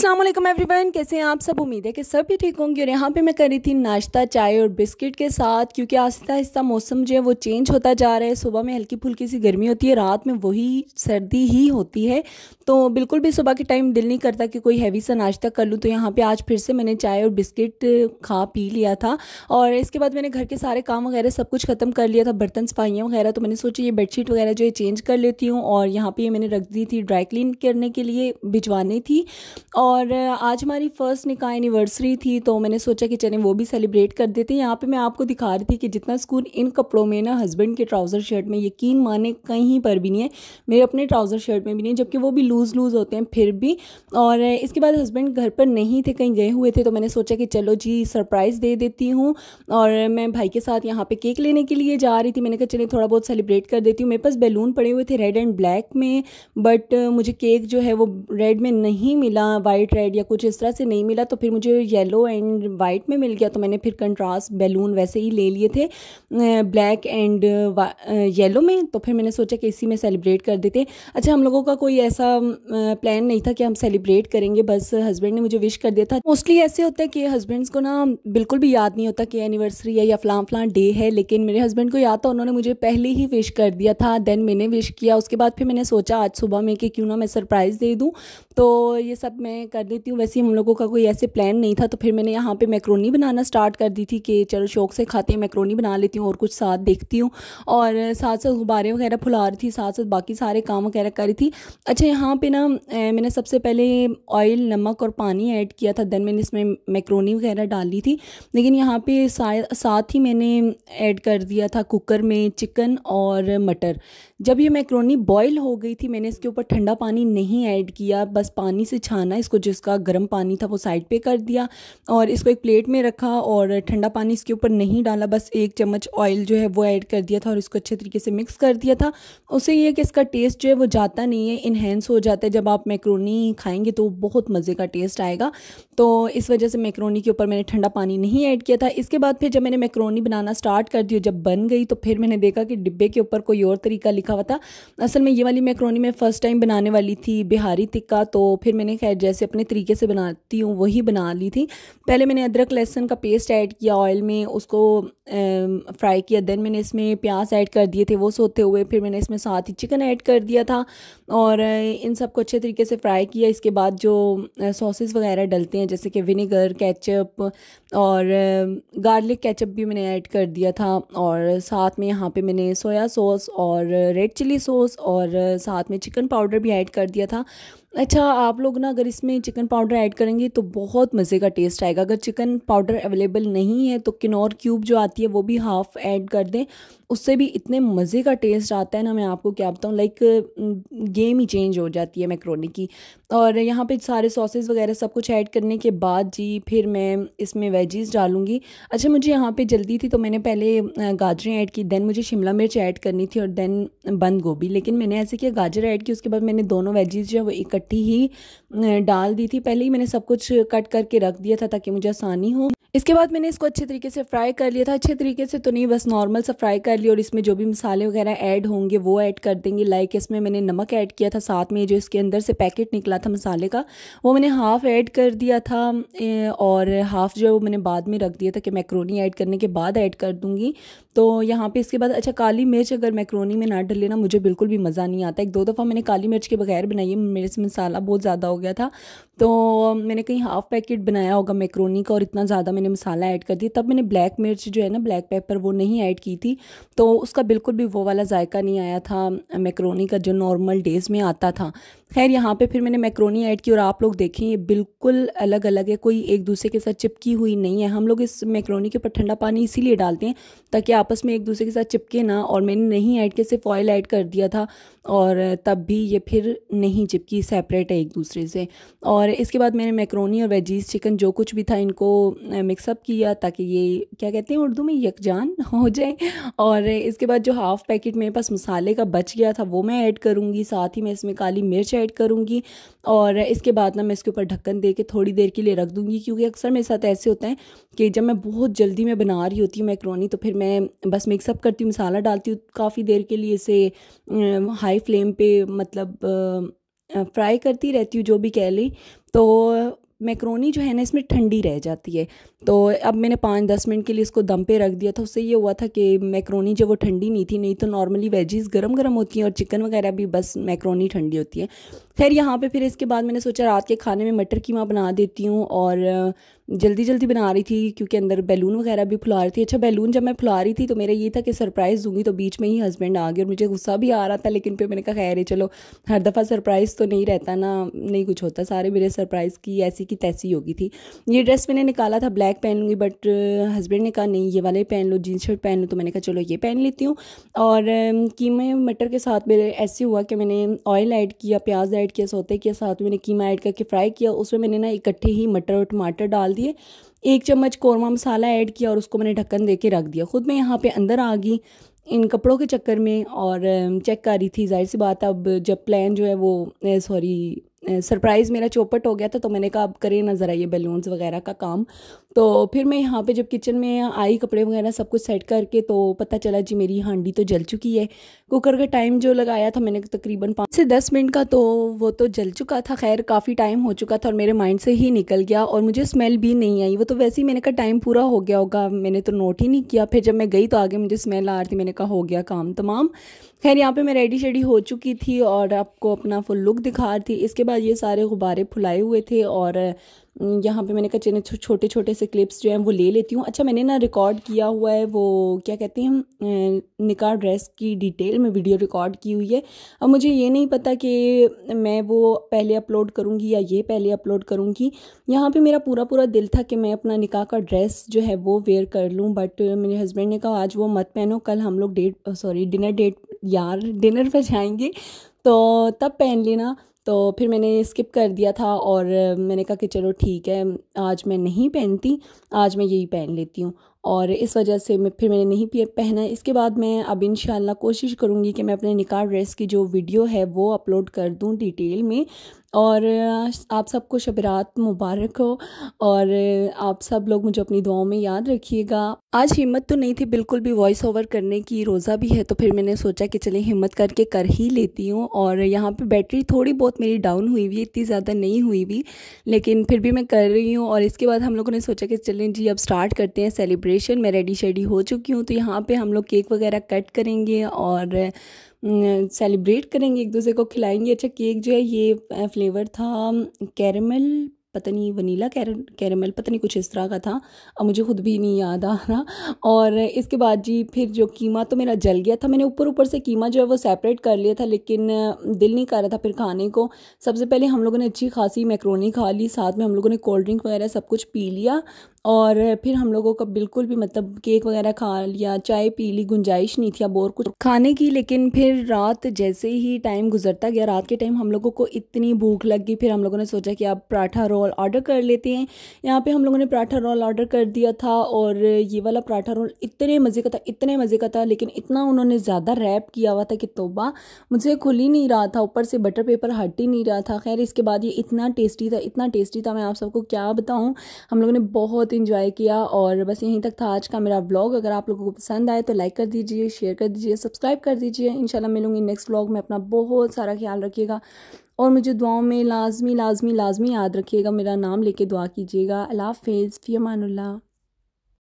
Aslam everyone कैसे हैं आप सब उम्मीद है कि सब भी ठीक होंगे और यहाँ पे मैं कर रही थी नाश्ता चाय और बिस्किट के साथ क्योंकि आहिस्ता आहिस्ता मौसम जो है वो चेंज होता जा रहा है सुबह में हल्की फुल्की सी गर्मी होती है रात में वही सर्दी ही होती है तो बिल्कुल भी सुबह के टाइम दिल नहीं करता कि कोई हैवी सा नाश्ता कर लूँ तो यहाँ पर आज फिर से मैंने चाय और बिस्किट खा पी लिया था और इसके बाद मैंने घर के सारे काम वगैरह सब कुछ ख़त्म कर लिया था बर्तन सफाइयाँ वगैरह तो मैंने सोचा ये बेडशीट वगैरह जो है चेंज कर लेती हूँ और यहाँ पर मैंने रख दी थी ड्राई क्लीन करने के लिए भिजवानी थी और और आज हमारी फ़र्स्ट निकाह एनिवर्सरी थी तो मैंने सोचा कि चले वो भी सेलिब्रेट कर देते हैं यहाँ पे मैं आपको दिखा रही थी कि जितना सुकून इन कपड़ों में ना हस्बैंड के ट्राउज़र शर्ट में यकीन माने कहीं पर भी नहीं है मेरे अपने ट्राउज़र शर्ट में भी नहीं जबकि वो भी लूज़ लूज़ होते हैं फिर भी और इसके बाद हस्बैंड घर पर नहीं थे कहीं गए हुए थे तो मैंने सोचा कि चलो जी सरप्राइज़ दे देती हूँ और मैं भाई के साथ यहाँ पर केक लेने के लिए जा रही थी मैंने कहा चले थोड़ा बहुत सेलिब्रेट कर देती हूँ मेरे पास बैलून पड़े हुए थे रेड एंड ब्लैक में बट मुझे केक जो है वो रेड में नहीं मिला वाइट वाइट रेड या कुछ इस तरह से नहीं मिला तो फिर मुझे येलो एंड वाइट में मिल गया तो मैंने फिर कंट्रास्ट बैलून वैसे ही ले लिए थे ब्लैक एंड येलो में तो फिर मैंने सोचा कि इसी में सेलिब्रेट कर देते अच्छा हम लोगों का कोई ऐसा प्लान नहीं था कि हम सेलिब्रेट करेंगे बस हस्बैंड ने मुझे विश कर दिया था मोस्टली ऐसे होता है कि हस्बैंड्स को ना बिल्कुल भी याद नहीं होता कि एनिवर्सरी है या फलां फलां डे है लेकिन मेरे हस्बैंड को याद था उन्होंने मुझे पहले ही विश कर दिया था देन मैंने विश किया उसके बाद फिर मैंने सोचा आज सुबह में कि क्यों ना मैं सरप्राइज़ दे दूँ तो ये सब मैं कर लेती हूँ वैसे हम लोगों का कोई ऐसे प्लान नहीं था तो फिर मैंने यहाँ पे मैक्रोनी बनाना स्टार्ट कर दी थी कि चलो शौक से खाते हैं मैक्रोनी बना लेती हूँ और कुछ साथ देखती हूँ और साथ साथ गुब्बारे वगैरह फुला रही थी साथ साथ बाकी सारे काम वगैरह कर रही थी अच्छा यहाँ पर ना मैंने सबसे पहले ऑयल नमक और पानी ऐड किया था देन मैंने इसमें मैक्रोनी वगैरह डाली थी लेकिन यहाँ पर साथ ही मैंने ऐड कर दिया था कुकर में चिकन और मटर जब ये मैक्रोनी बॉयल हो गई थी मैंने इसके ऊपर ठंडा पानी नहीं ऐड किया बस पानी से छाना इसको जिसका गर्म पानी था वो साइड पे कर दिया और इसको एक प्लेट में रखा और ठंडा पानी इसके ऊपर नहीं डाला बस एक चम्मच ऑयल जो है वो ऐड कर दिया था और इसको अच्छे तरीके से मिक्स कर दिया था उससे यह कि इसका टेस्ट जो है वो जाता नहीं है इन्हेंस हो जाता है जब आप मैक्रोनी खाएँगे तो बहुत मज़े का टेस्ट आएगा तो इस वजह से मैक्रोनी के ऊपर मैंने ठंडा पानी नहीं ऐड किया था इसके बाद फिर जब मैंने मैक्रोनी बनाना स्टार्ट कर दिया जब बन गई तो फिर मैंने देखा कि डिब्बे के ऊपर कोई और तरीका लिखा हुआ था असल में ये वाली मैक्रोनी मैं फ़र्स्ट टाइम बनाने वाली थी बिहारी तिक्का तो फिर मैंने खैर जैसे अपने तरीके से बनाती हूँ वही बना ली थी पहले मैंने अदरक लहसुन का पेस्ट ऐड किया ऑयल में उसको फ्राई किया देन मैंने इसमें प्याज ऐड कर दिए थे वो सोते हुए फिर मैंने इसमें साथ ही चिकन ऐड कर दिया था और इन सबको अच्छे तरीके से फ्राई किया इसके बाद जो सॉसेस वगैरह डलते हैं जैसे कि विनेगर कैचअप और गार्लिक कैचअप भी मैंने ऐड कर दिया था और साथ में यहाँ पे मैंने सोया सॉस और रेड चिली सॉस और साथ में चिकन पाउडर भी ऐड कर दिया था अच्छा आप लोग ना अगर इसमें चिकन पाउडर ऐड करेंगे तो बहुत मज़े का टेस्ट आएगा अगर चिकन पाउडर अवेलेबल नहीं है तो किनौर क्यूब जो आती है वो भी हाफ़ ऐड कर दें उससे भी इतने मज़े का टेस्ट आता है ना मैं आपको क्या बताऊँ लाइक गेम ही चेंज हो जाती है मैक्रोनी की और यहाँ पे सारे सॉसेज वगैरह सब कुछ ऐड करने के बाद जी फिर मैं इसमें वेजीज़ डालूँगी अच्छा मुझे यहाँ पे जल्दी थी तो मैंने पहले गाजरें ऐड की दैन मुझे शिमला मिर्च ऐड करनी थी और दैन बंद गोभी लेकिन मैंने ऐसे किया गाजर ऐड की उसके बाद मैंने दोनों वेजीज़ जो है वो इकट्ठे इकट्ठी ही डाल दी थी पहले ही मैंने सब कुछ कट करके रख दिया था ताकि मुझे आसानी हो इसके बाद मैंने इसको अच्छे तरीके से फ्राई कर लिया था अच्छे तरीके से तो नहीं बस नॉर्मल सा फ्राई कर लिया और इसमें जो भी मसाले वगैरह ऐड होंगे वो ऐड कर देंगे लाइक इसमें मैंने नमक ऐड किया था साथ में जो इसके अंदर से पैकेट निकला था मसाले का वो मैंने हाफ़ ऐड कर दिया था और हाफ़ जो है वो मैंने बाद में रख दिया था कि मैक्रोनी ऐड करने के बाद ऐड कर दूँगी तो यहाँ पर इसके बाद अच्छा काली मिर्च अगर मैक्रोनी में ना डल ना मुझे बिल्कुल भी मज़ा नहीं आता एक दो दफ़ा मैंने काली मिर्च के बगैर बनाई है मेरे से मसाला बहुत ज़्यादा हो गया था तो मैंने कहीं हाफ़ पैकेट बनाया होगा मैक्रोनी का और इतना ज़्यादा मैंने मसाला ऐड कर दिया तब मैंने ब्लैक मिर्च जो है ना ब्लैक पेपर वो नहीं ऐड की थी तो उसका बिल्कुल भी वो वाला जायका नहीं आया था मैक्रोनी का जो नॉर्मल डेज़ में आता था खैर यहाँ पे फिर मैंने मैक्रोनी ऐड की और आप लोग देखें ये बिल्कुल अलग अलग है कोई एक दूसरे के साथ चिपकी हुई नहीं है हम लोग इस मैक्रोनी के ऊपर ठंडा पानी इसीलिए डालते हैं ताकि आपस में एक दूसरे के साथ चिपके ना और मैंने नहीं ऐड के सिर्फ ऑयल ऐड कर दिया था और तब भी ये फिर नहीं चिपकी सेपरेट है एक दूसरे से और इसके बाद मैंने मैक्रोनी और वेजीज चिकन जो कुछ भी था इनको मिक्सअप किया ताकि ये क्या कहते हैं उर्दू में यकजान हो जाए और इसके बाद जो हाफ़ पैकेट मेरे पास मसाले का बच गया था वो मैं ऐड करूँगी साथ ही मैं इसमें काली मिर्च ऐड करूँगी और इसके बाद ना मैं इसके ऊपर ढक्कन दे के थोड़ी देर के लिए रख दूँगी क्योंकि अक्सर मेरे साथ ऐसे होते हैं कि जब मैं बहुत जल्दी में बना रही होती हूँ मैक्रोनी तो फिर मैं बस मिक्सअप करती हूँ मसाला डालती हूँ काफ़ी देर के लिए इसे हाई फ्लेम पे मतलब फ्राई करती रहती हूँ जो भी कह लें तो मैक्रोनी जो है ना इसमें ठंडी रह जाती है तो अब मैंने पाँच दस मिनट के लिए इसको दम पे रख दिया था उससे ये हुआ था कि मैक्रोनी जो वो ठंडी नहीं थी नहीं तो नॉर्मली वेजेस गरम गरम होती हैं और चिकन वगैरह भी बस मैक्रोनी ठंडी होती है खैर यहाँ पे फिर इसके बाद मैंने सोचा रात के खाने में मटर कीमा बना देती हूँ और जल्दी जल्दी बना रही थी क्योंकि अंदर बैलून वगैरह भी फुला रही थी अच्छा बैलून जब मैं फुला रही थी तो मेरा ये था कि सरप्राइज़ दूंगी तो बीच में ही हस्बैंड आ गए और मुझे गुस्सा भी आ रहा था लेकिन फिर मैंने कहा खैर है चलो हर दफ़ा सरप्राइज़ तो नहीं रहता ना नहीं कुछ होता सारे मेरे सरप्राइज़ की ऐसी की तैसी होगी थी ये ड्रेस मैंने निकाला था ब्लैक पहन लूँगी बट हस्बैंड ने कहा नहीं ये वाले पहन लो जीन्स शर्ट पहन लो तो मैंने कहा चलो ये पहन लेती हूँ और um, कीमे मटर के साथ मेरे ऐसे हुआ कि मैंने ऑयल ऐड किया प्याज ऐड किया सोते किया साथ मैंने कीमा ऐड करके फ्राई किया उसमें मैंने ना इकट्ठे ही मटर और टमाटर डाल दिया दिए एक चम्मच कौरमा मसाला ऐड किया और उसको मैंने ढक्कन दे के रख दिया ख़ुद मैं यहाँ पे अंदर आ गई इन कपड़ों के चक्कर में और चेक कर रही थी जाहिर सी बात अब जब प्लान जो है वो सॉरी सरप्राइज़ मेरा चौपट हो गया था तो मैंने कहा अब करें नज़र आइए बैलून्स वगैरह का काम तो फिर मैं यहाँ पे जब किचन में आई कपड़े वगैरह सब कुछ सेट करके तो पता चला जी मेरी हांडी तो जल चुकी है कुकर का टाइम जो लगाया था मैंने तकरीबन पाँच से दस मिनट का तो वो तो जल चुका था खैर काफ़ी टाइम हो चुका था और मेरे माइंड से ही निकल गया और मुझे स्मेल भी नहीं आई वो तो वैसे ही मैंने कहा टाइम पूरा हो गया होगा मैंने तो नोट ही नहीं किया फिर जब मैं गई तो आगे मुझे स्मेल आ रही थी मैंने कहा हो गया काम तमाम खैर यहाँ पे मैं रेडी शेडी हो चुकी थी और आपको अपना फुल लुक दिखा रही थी इसके बाद ये सारे गुब्बारे फुलाए हुए थे और यहाँ पे मैंने कचे छोटे छोटे से क्लिप्स जो हैं वो ले लेती हूँ अच्छा मैंने ना रिकॉर्ड किया हुआ है वो क्या कहते हैं निका ड्रेस की डिटेल में वीडियो रिकॉर्ड की हुई है अब मुझे ये नहीं पता कि मैं वो पहले अपलोड करूँगी या ये पहले अपलोड करूँगी यहाँ पे मेरा पूरा पूरा दिल था कि मैं अपना निकाह का ड्रेस जो है वो वेयर कर लूँ बट मेरे हस्बैंड ने कहा आज वो मत पहनो कल हम लोग डेट सॉरी डिनर डेट यार डिनर पर जाएंगे तो तब पहन लेना तो फिर मैंने स्किप कर दिया था और मैंने कहा कि चलो ठीक है आज मैं नहीं पहनती आज मैं यही पहन लेती हूँ और इस वजह से मैं फिर मैंने नहीं पहना इसके बाद मैं अब इन कोशिश करूँगी कि मैं अपने निकाह ड्रेस की जो वीडियो है वो अपलोड कर दूँ डिटेल में और आप सबको शबरात मुबारक हो और आप सब लोग मुझे अपनी दुआओं में याद रखिएगा आज हिम्मत तो नहीं थी बिल्कुल भी वॉइस ओवर करने की रोज़ा भी है तो फिर मैंने सोचा कि चले हिम्मत करके कर ही लेती हूँ और यहाँ पे बैटरी थोड़ी बहुत मेरी डाउन हुई हुई इतनी ज़्यादा नहीं हुई हुई लेकिन फिर भी मैं कर रही हूँ और इसके बाद हम लोगों ने सोचा कि चलें जी अब स्टार्ट करते हैं सेलिब्रेट प्रिपरेशन मैं रेडी शेडी हो चुकी हूँ तो यहाँ पे हम लोग केक वगैरह कट करेंगे और सेलिब्रेट करेंगे एक दूसरे को खिलाएंगे अच्छा केक जो है ये फ्लेवर था कैरमल पता नहीं वनीला कैर कैरमल पता नहीं कुछ इस तरह का था अब मुझे खुद भी नहीं याद आ रहा और इसके बाद जी फिर जो कीमा तो मेरा जल गया था मैंने ऊपर ऊपर से कीमा जो है वो सेपरेट कर लिया था लेकिन दिल नहीं कर रहा था फिर खाने को सबसे पहले हम लोगों ने अच्छी खासी मैक्रोनी खा ली साथ में हम लोगों ने कोल्ड ड्रिंक वगैरह सब कुछ पी लिया और फिर हम लोगों का बिल्कुल भी मतलब केक वगैरह खा लिया चाय पी ली गुंजाइश नहीं थी अब और कुछ खाने की लेकिन फिर रात जैसे ही टाइम गुजरता गया रात के टाइम हम लोगों को इतनी भूख लग गई फिर हम लोगों ने सोचा कि आप पराठा रोल ऑर्डर कर लेते हैं यहाँ पे हम लोगों ने पराठा रोल ऑर्डर कर दिया था और ये वाला पराठा रोल इतने मज़े का था इतने मज़े का था लेकिन इतना उन्होंने ज़्यादा रैप किया हुआ था कि तोबा मुझे खुल ही नहीं रहा था ऊपर से बटर पेपर हट ही नहीं रहा था खैर इसके बाद ये इतना टेस्टी था इतना टेस्टी था मैं आप सबको क्या बताऊँ हम लोगों ने बहुत बहुत इंजॉय किया और बस यहीं तक था आज का मेरा ब्लॉग अगर आप लोगों को पसंद आए तो लाइक कर दीजिए शेयर कर दीजिए सब्सक्राइब कर दीजिए इंशाल्लाह मिलूंगी नेक्स्ट ब्लॉग में अपना बहुत सारा ख्याल रखिएगा और मुझे दुआओं में लाजमी लाजमी लाजमी याद रखिएगा मेरा नाम लेके दुआ कीजिएगा अल्लाह हाफिज़ फ़ी अमानुल्ला